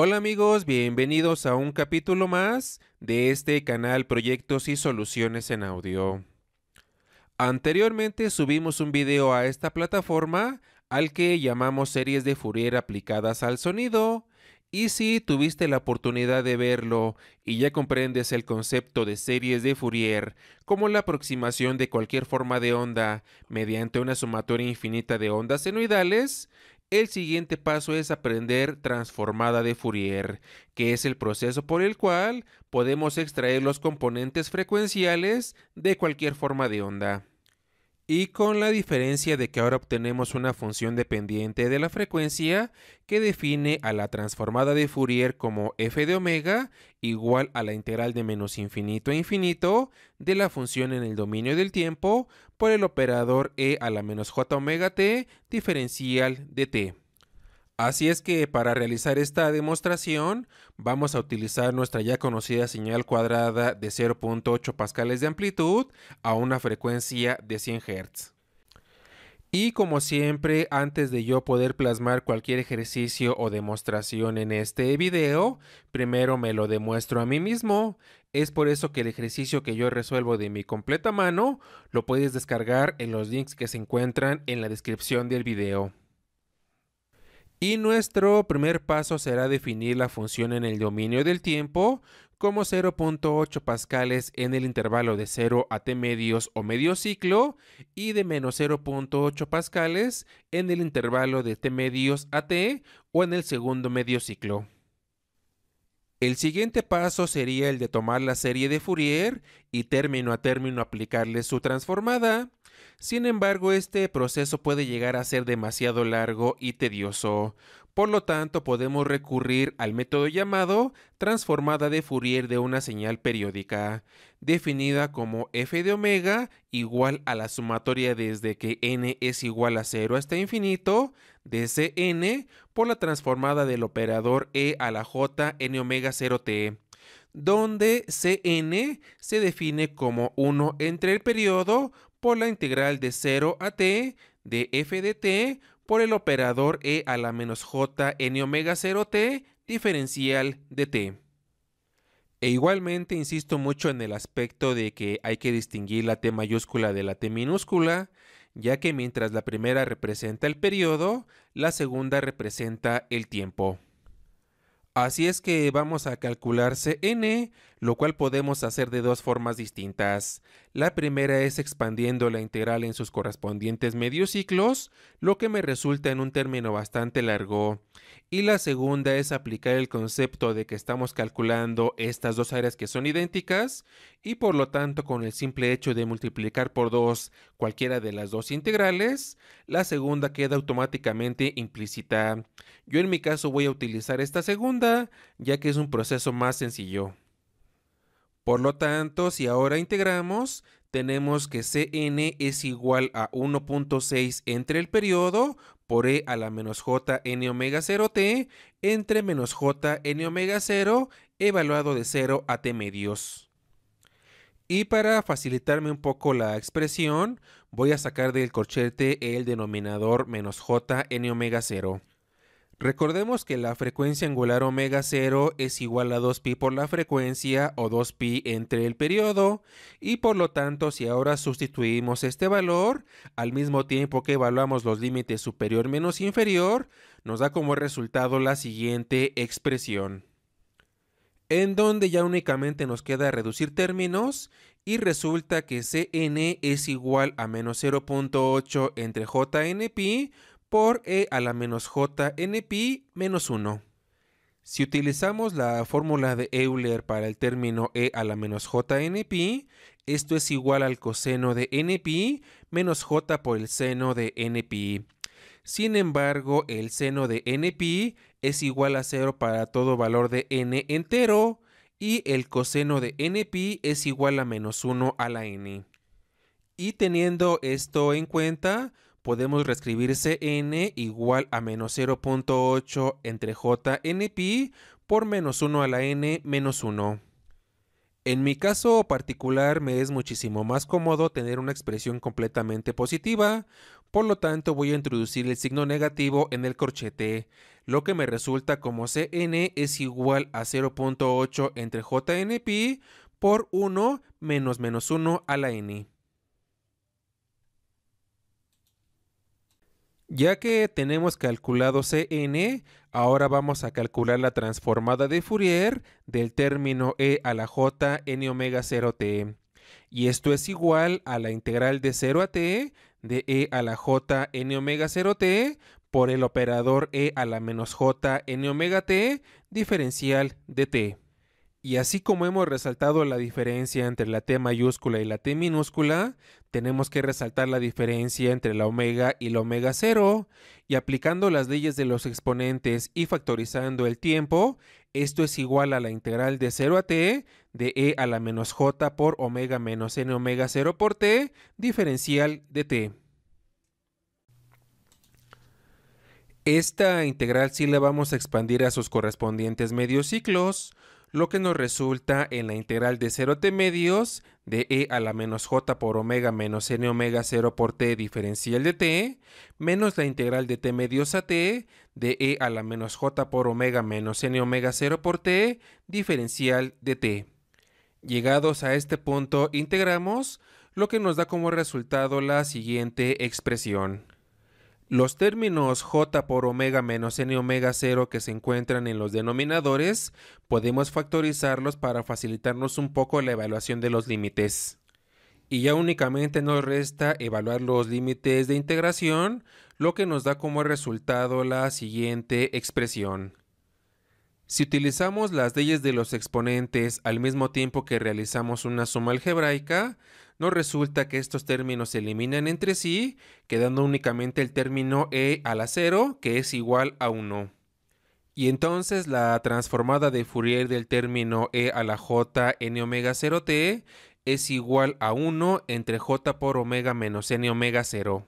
Hola amigos, bienvenidos a un capítulo más de este canal Proyectos y Soluciones en Audio. Anteriormente subimos un video a esta plataforma al que llamamos series de Fourier aplicadas al sonido y si tuviste la oportunidad de verlo y ya comprendes el concepto de series de Fourier, como la aproximación de cualquier forma de onda mediante una sumatoria infinita de ondas senoidales, el siguiente paso es aprender transformada de Fourier, que es el proceso por el cual podemos extraer los componentes frecuenciales de cualquier forma de onda y con la diferencia de que ahora obtenemos una función dependiente de la frecuencia que define a la transformada de Fourier como f de omega igual a la integral de menos infinito a infinito de la función en el dominio del tiempo por el operador e a la menos j omega t diferencial de t. Así es que para realizar esta demostración vamos a utilizar nuestra ya conocida señal cuadrada de 0.8 pascales de amplitud a una frecuencia de 100 Hz. Y como siempre, antes de yo poder plasmar cualquier ejercicio o demostración en este video, primero me lo demuestro a mí mismo. Es por eso que el ejercicio que yo resuelvo de mi completa mano lo puedes descargar en los links que se encuentran en la descripción del video. Y nuestro primer paso será definir la función en el dominio del tiempo como 0.8 pascales en el intervalo de 0 a t medios o medio ciclo y de menos 0.8 pascales en el intervalo de t medios a t o en el segundo medio ciclo. El siguiente paso sería el de tomar la serie de Fourier y término a término aplicarle su transformada sin embargo, este proceso puede llegar a ser demasiado largo y tedioso. Por lo tanto, podemos recurrir al método llamado transformada de Fourier de una señal periódica, definida como f de omega igual a la sumatoria desde que n es igual a 0 hasta infinito de Cn por la transformada del operador e a la j n omega 0t donde Cn se define como 1 entre el periodo por la integral de 0 a t de f de t por el operador e a la menos j n omega 0 t diferencial de t. E igualmente insisto mucho en el aspecto de que hay que distinguir la t mayúscula de la t minúscula, ya que mientras la primera representa el periodo, la segunda representa el tiempo. Así es que vamos a calcular Cn lo cual podemos hacer de dos formas distintas. La primera es expandiendo la integral en sus correspondientes ciclos, lo que me resulta en un término bastante largo. Y la segunda es aplicar el concepto de que estamos calculando estas dos áreas que son idénticas y por lo tanto con el simple hecho de multiplicar por 2 cualquiera de las dos integrales, la segunda queda automáticamente implícita. Yo en mi caso voy a utilizar esta segunda ya que es un proceso más sencillo. Por lo tanto, si ahora integramos, tenemos que Cn es igual a 1.6 entre el periodo por e a la menos jn omega 0t entre menos jn omega 0 evaluado de 0 a t medios. Y para facilitarme un poco la expresión, voy a sacar del corchete el denominador menos jn omega 0. Recordemos que la frecuencia angular omega 0 es igual a 2pi por la frecuencia o 2pi entre el periodo y por lo tanto si ahora sustituimos este valor al mismo tiempo que evaluamos los límites superior menos inferior nos da como resultado la siguiente expresión en donde ya únicamente nos queda reducir términos y resulta que Cn es igual a menos 0.8 entre Jnpi por e a la menos j n pi menos 1. Si utilizamos la fórmula de Euler para el término e a la menos j n pi, esto es igual al coseno de n pi menos j por el seno de n pi. Sin embargo, el seno de n pi es igual a 0 para todo valor de n entero y el coseno de n pi es igual a menos 1 a la n. Y teniendo esto en cuenta, podemos reescribir Cn igual a menos 0.8 entre jnpi por menos 1 a la n menos 1. En mi caso particular me es muchísimo más cómodo tener una expresión completamente positiva, por lo tanto voy a introducir el signo negativo en el corchete, lo que me resulta como Cn es igual a 0.8 entre jnpi por 1 menos menos 1 a la n. Ya que tenemos calculado Cn, ahora vamos a calcular la transformada de Fourier del término e a la j n omega 0t. Y esto es igual a la integral de 0 a t de e a la j n omega 0t por el operador e a la menos j n omega t diferencial de t. Y así como hemos resaltado la diferencia entre la T mayúscula y la T minúscula, tenemos que resaltar la diferencia entre la omega y la omega 0 y aplicando las leyes de los exponentes y factorizando el tiempo, esto es igual a la integral de 0 a t de e a la menos j por omega menos n omega 0 por t diferencial de t. Esta integral sí la vamos a expandir a sus correspondientes medios ciclos, lo que nos resulta en la integral de 0 t medios de e a la menos j por omega menos n omega 0 por t diferencial de t, menos la integral de t medios a t de e a la menos j por omega menos n omega 0 por t diferencial de t. Llegados a este punto integramos, lo que nos da como resultado la siguiente expresión. Los términos j por omega menos n omega 0 que se encuentran en los denominadores podemos factorizarlos para facilitarnos un poco la evaluación de los límites. Y ya únicamente nos resta evaluar los límites de integración, lo que nos da como resultado la siguiente expresión. Si utilizamos las leyes de los exponentes al mismo tiempo que realizamos una suma algebraica, no resulta que estos términos se eliminan entre sí, quedando únicamente el término e a la 0, que es igual a 1. Y entonces la transformada de Fourier del término e a la j n omega 0t es igual a 1 entre j por omega menos n omega 0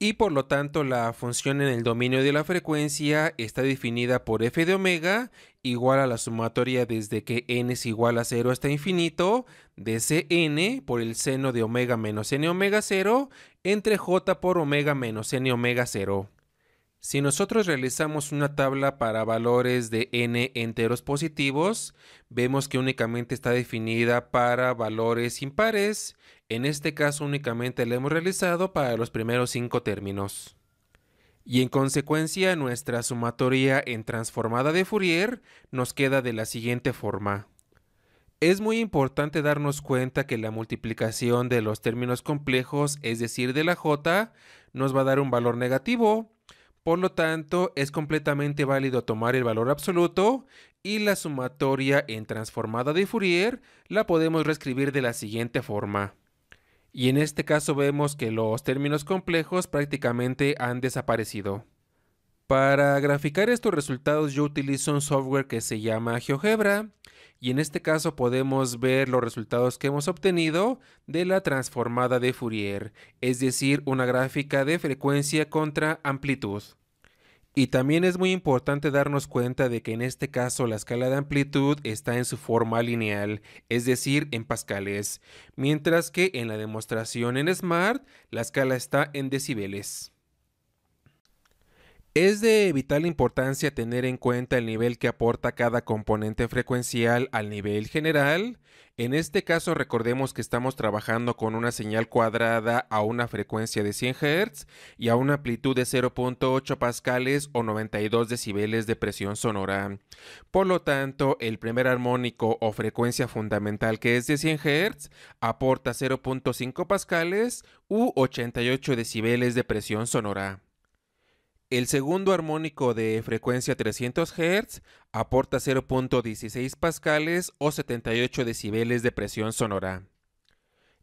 y por lo tanto la función en el dominio de la frecuencia está definida por f de omega igual a la sumatoria desde que n es igual a 0 hasta infinito de cn por el seno de omega menos n omega 0 entre j por omega menos n omega 0. Si nosotros realizamos una tabla para valores de n enteros positivos, vemos que únicamente está definida para valores impares en este caso únicamente la hemos realizado para los primeros cinco términos. Y en consecuencia nuestra sumatoria en transformada de Fourier nos queda de la siguiente forma. Es muy importante darnos cuenta que la multiplicación de los términos complejos, es decir, de la j, nos va a dar un valor negativo. Por lo tanto, es completamente válido tomar el valor absoluto y la sumatoria en transformada de Fourier la podemos reescribir de la siguiente forma. Y en este caso vemos que los términos complejos prácticamente han desaparecido. Para graficar estos resultados yo utilizo un software que se llama GeoGebra y en este caso podemos ver los resultados que hemos obtenido de la transformada de Fourier, es decir, una gráfica de frecuencia contra amplitud. Y también es muy importante darnos cuenta de que en este caso la escala de amplitud está en su forma lineal, es decir, en pascales, mientras que en la demostración en SMART la escala está en decibeles. Es de vital importancia tener en cuenta el nivel que aporta cada componente frecuencial al nivel general. En este caso recordemos que estamos trabajando con una señal cuadrada a una frecuencia de 100 Hz y a una amplitud de 0.8 pascales o 92 decibeles de presión sonora. Por lo tanto, el primer armónico o frecuencia fundamental que es de 100 Hz aporta 0.5 pascales u 88 decibeles de presión sonora. El segundo armónico de frecuencia 300 Hz aporta 0.16 pascales o 78 decibeles de presión sonora.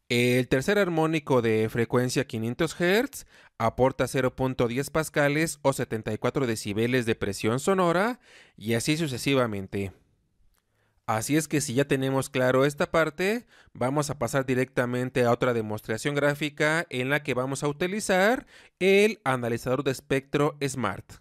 El tercer armónico de frecuencia 500 Hz aporta 0.10 pascales o 74 decibeles de presión sonora y así sucesivamente. Así es que si ya tenemos claro esta parte, vamos a pasar directamente a otra demostración gráfica en la que vamos a utilizar el analizador de espectro SMART.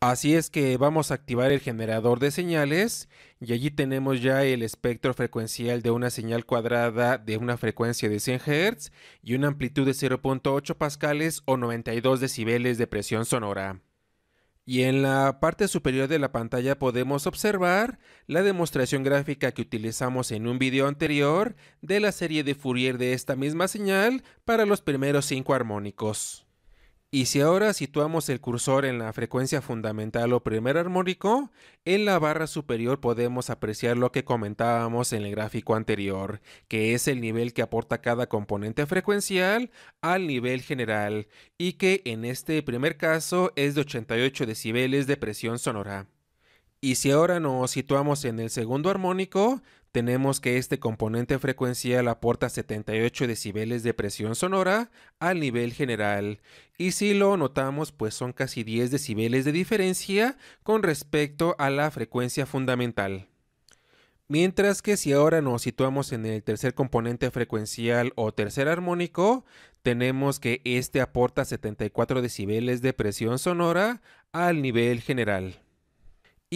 Así es que vamos a activar el generador de señales y allí tenemos ya el espectro frecuencial de una señal cuadrada de una frecuencia de 100 Hz y una amplitud de 0.8 pascales o 92 decibeles de presión sonora. Y en la parte superior de la pantalla podemos observar la demostración gráfica que utilizamos en un video anterior de la serie de Fourier de esta misma señal para los primeros cinco armónicos. Y si ahora situamos el cursor en la frecuencia fundamental o primer armónico, en la barra superior podemos apreciar lo que comentábamos en el gráfico anterior, que es el nivel que aporta cada componente frecuencial al nivel general, y que en este primer caso es de 88 decibeles de presión sonora. Y si ahora nos situamos en el segundo armónico, tenemos que este componente frecuencial aporta 78 decibeles de presión sonora al nivel general. Y si lo notamos, pues son casi 10 decibeles de diferencia con respecto a la frecuencia fundamental. Mientras que si ahora nos situamos en el tercer componente frecuencial o tercer armónico, tenemos que este aporta 74 decibeles de presión sonora al nivel general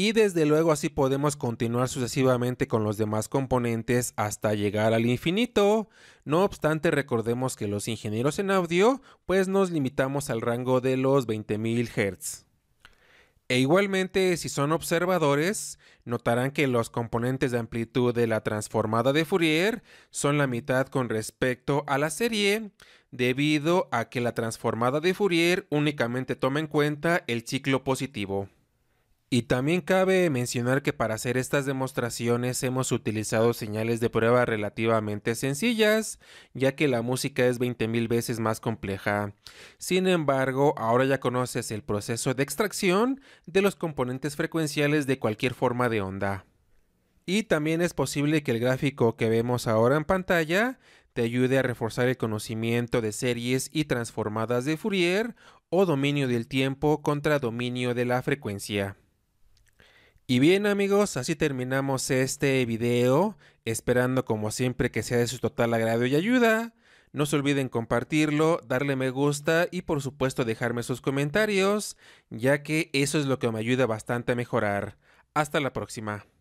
y desde luego así podemos continuar sucesivamente con los demás componentes hasta llegar al infinito. No obstante, recordemos que los ingenieros en audio pues nos limitamos al rango de los 20.000 Hz. E igualmente, si son observadores, notarán que los componentes de amplitud de la transformada de Fourier son la mitad con respecto a la serie, debido a que la transformada de Fourier únicamente toma en cuenta el ciclo positivo. Y también cabe mencionar que para hacer estas demostraciones hemos utilizado señales de prueba relativamente sencillas, ya que la música es 20.000 veces más compleja. Sin embargo, ahora ya conoces el proceso de extracción de los componentes frecuenciales de cualquier forma de onda. Y también es posible que el gráfico que vemos ahora en pantalla te ayude a reforzar el conocimiento de series y transformadas de Fourier o dominio del tiempo contra dominio de la frecuencia. Y bien amigos, así terminamos este video, esperando como siempre que sea de su total agrado y ayuda. No se olviden compartirlo, darle me gusta y por supuesto dejarme sus comentarios, ya que eso es lo que me ayuda bastante a mejorar. Hasta la próxima.